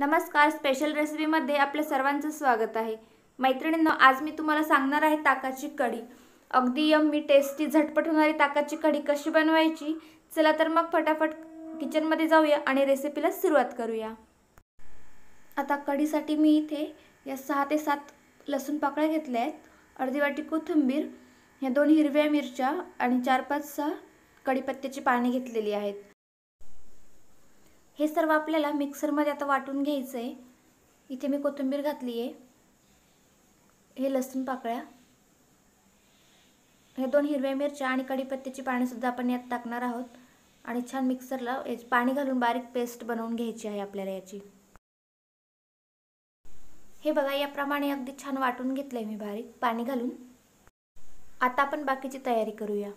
नमस्कार स्पेशल रेसिपीमध्ये आपल्या सर्वांचं स्वागत आहे मैत्रिणींनो आज मी तुम्हाला सांगणार आहे ताकाची कढी अगदी यम्मी टेस्टी झटपट होणारी ताकाची कढी कशी बनवायची चला तर मग फटाफट किचनमध्ये जाऊया आणि रेसिपीला सुरुवात करूया आता कढीसाठी मी इथे या सहा ते सात लसूण पाकळ्या घेतल्या आहेत अर्धी वाटी कोथिंबीर ह्या दोन हिरव्या मिरच्या आणि चार पाच सहा कढीपत्त्याची पाने घेतलेली आहेत हे सर्व आपल्याला मिक्सरमध्ये आता वाटून घ्यायचं आहे इथे मी कोथिंबीर घातली आहे हे लसूण पाकळ्या हे दोन हिरव्या मिरच्या आणि कढीपत्त्याची पाणीसुद्धा आपण यात टाकणार आहोत आणि छान मिक्सरला पाणी घालून बारीक पेस्ट बनवून घ्यायची आहे आपल्याला याची हे बघा याप्रमाणे अगदी छान वाटून घेतलं आहे मी बारीक पाणी घालून आता आपण बाकीची तयारी करूया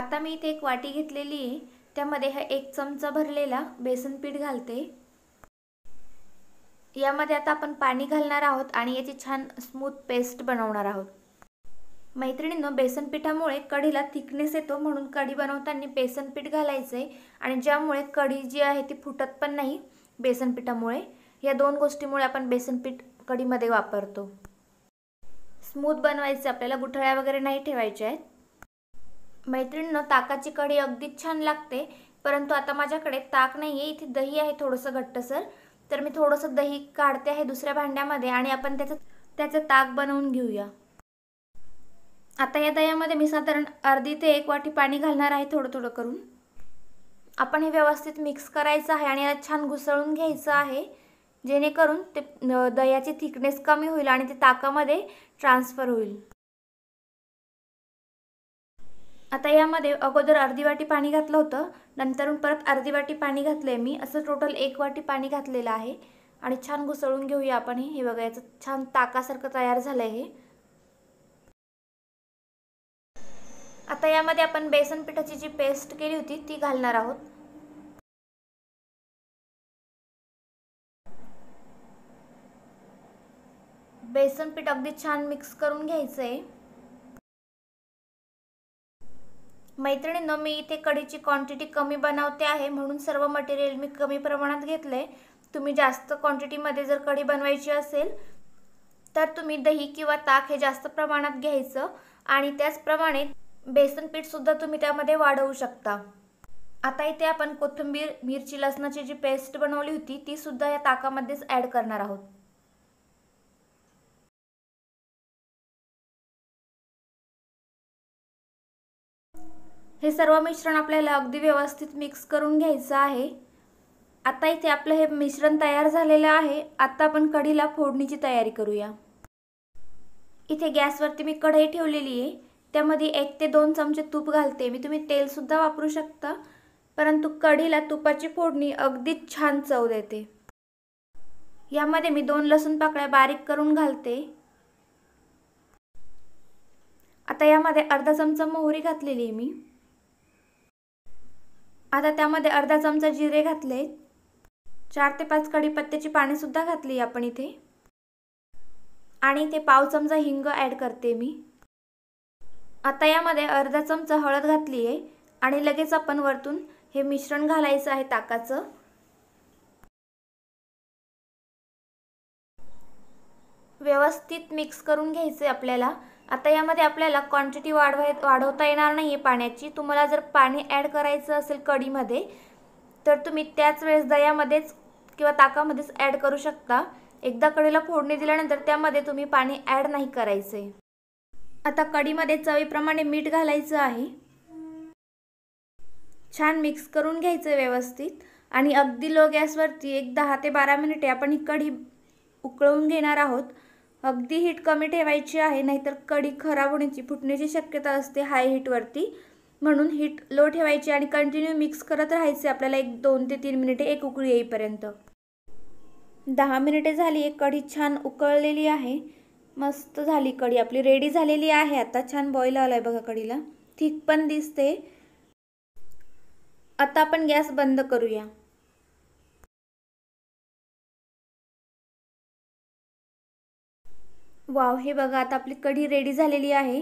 आता मी इथे एक वाटी घेतलेली आहे त्यामध्ये हा एक चमचा भरलेला बेसन पीठ घालते यामध्ये आता आपण पाणी घालणार आहोत आणि याची छान स्मूथ पेस्ट बनवणार आहोत मैत्रिणींनो बेसन पिठामुळे कढीला थिकनेस येतो म्हणून कढी बनवताना बेसन पीठ घालायचे आणि ज्यामुळे कढी जी आहे ती फुटत पण नाही बेसन पिठामुळे या दोन गोष्टीमुळे आपण बेसन पीठ कढीमध्ये वापरतो स्मूथ बनवायचे आपल्याला गुठळ्या वगैरे नाही ठेवायच्या आहेत मैत्रिणीनं ताकाची कढी अगदीच छान लागते परंतु आता माझ्याकडे ताक नाही आहे इथे दही आहे थोडंसं सर तर मी थोडंसं दही काढते आहे दुसऱ्या भांड्यामध्ये आणि आपण त्याचं त्याचं ताक बनवून घेऊया आता या दह्यामध्ये मी साधारण अर्धी ते एक वाटी पाणी घालणार आहे थोडं थोडं करून आपण हे व्यवस्थित मिक्स करायचं आहे आणि याला छान घुसळून घ्यायचं आहे जेणेकरून ते दह्याची थिकनेस कमी होईल आणि ते ताकामध्ये ट्रान्सफर होईल आता यामध्ये अगोदर अर्धी वाटी पाणी घातलं होतं नंतरून परत अर्धी वाटी पाणी घातलं आहे मी असं टोटल एक वाटी पाणी घातलेलं आहे आणि छान घुसळून घेऊया आपण हे बघा याचं छान ताकासारखं तयार झालं आहे आता यामध्ये आपण बेसन पिठाची जी पेस्ट केली होती ती घालणार आहोत बेसन पीठ अगदी छान मिक्स करून घ्यायचं आहे मैत्रिणीनं मी इथे कढीची क्वांटिटी कमी बनवते आहे म्हणून सर्व मटेरियल मी कमी प्रमाणात घेतलं तुम्ही जास्त क्वांटिटीमध्ये जर कढी बनवायची असेल तर तुम्ही दही किंवा ताक हे जास्त प्रमाणात घ्यायचं आणि त्याचप्रमाणे बेसन सुद्धा तुम्ही त्यामध्ये वाढवू शकता आता इथे आपण कोथिंबीर मिरची लसणाची जी पेस्ट बनवली होती तीसुद्धा या ताकामध्येच ॲड करणार आहोत हे सर्व मिश्रण आपल्याला अगदी व्यवस्थित मिक्स करून घ्यायचं आहे आता इथे आपलं हे मिश्रण तयार झालेलं आहे आता आपण कढीला फोडणीची तयारी करूया इथे गॅसवरती मी कढई ठेवलेली आहे त्यामध्ये एक ते दोन चमचे तूप घालते मी तुम्ही तेलसुद्धा वापरू शकता परंतु कढीला तुपाची फोडणी अगदी छान चव देते यामध्ये मी दोन लसूण पाकळ्या बारीक करून घालते आता यामध्ये अर्धा चमचा मोहरी घातलेली आहे मी आता त्यामध्ये अर्धा चमचा जिरे घातले चार ते पाच कढीपत्त्याची सुद्धा घातली आपण इथे आणि ते पाव चमचा हिंग ॲड करते मी आता यामध्ये अर्धा चमचा हळद घातली आहे आणि लगेच आपण वरतून हे मिश्रण घालायचं आहे ताकाचं व्यवस्थित मिक्स करून घ्यायचं आहे आपल्याला आता यामध्ये आपल्याला क्वांटिटी वाढवाय वाढवता येणार नाही आहे पाण्याची तुम्हाला जर पाणी ॲड करायचं असेल कढीमध्ये तर तुम्ही त्याच वेळेस दह्यामध्येच किंवा ताकामध्येच ॲड करू शकता एकदा कढीला फोडणी दिल्यानंतर त्यामध्ये तुम्ही पाणी ॲड नाही करायचं आहे आता कढीमध्ये चवीप्रमाणे मीठ घालायचं आहे छान मिक्स करून घ्यायचं व्यवस्थित आणि अगदी लो गॅसवरती एक दहा ते बारा मिनिटे आपण ही कढी उकळवून घेणार आहोत अगदी हीट कमी ठेवायची आहे नाहीतर कढी खराब होण्याची फुटण्याची शक्यता असते हाय हीटवरती म्हणून हीट लो ठेवायची आणि कंटिन्यू मिक्स करत राहायचे आपल्याला एक दोन ते तीन मिनिटे एक उकळी येईपर्यंत दहा मिनिटे झाली एक कढी छान उकळलेली आहे मस्त झाली कढी आपली रेडी झालेली आहे आता छान बॉईल आला आहे बघा कढीला थिक पण दिसते आता आपण गॅस बंद करूया वाव हे बघा आता आपली कढी रेडी झालेली आहे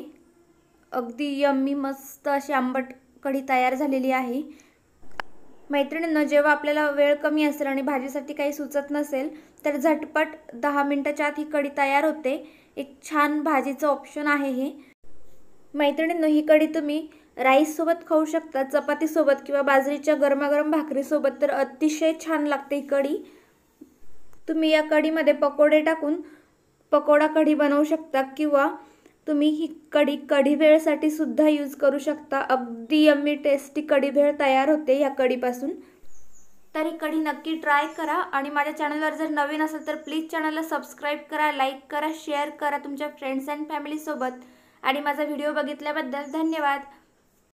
अगदी यम्मी मस्त अशी आंबट कढी तयार झालेली आहे मैत्रिणींना जेव्हा आपल्याला वेळ कमी असेल आणि भाजीसाठी काही सुचत नसेल तर झटपट दहा मिनटाच्या आत ही कढी तयार होते एक छान भाजीचं ऑप्शन आहे हे मैत्रिणींनो ही कढी तुम्ही राईससोबत खाऊ शकता चपातीसोबत किंवा बाजरीच्या गरमागरम भाकरीसोबत तर अतिशय छान लागते ही कढी तुम्ही या कढीमध्ये पकोडे टाकून पकोडा कढी बनवू शकता किंवा तुम्ही ही कढी कढी सुद्धा यूज करू शकता अगदी अम्मी टेस्टी कढी भेळ तयार होते या कढीपासून तर ही कढी नक्की ट्राय करा आणि माझ्या चॅनलवर जर नवीन असेल तर प्लीज चॅनलला सबस्क्राईब करा लाईक करा शेअर करा तुमच्या फ्रेंड्स अँड फॅमिलीसोबत आणि माझा व्हिडिओ बघितल्याबद्दल धन्यवाद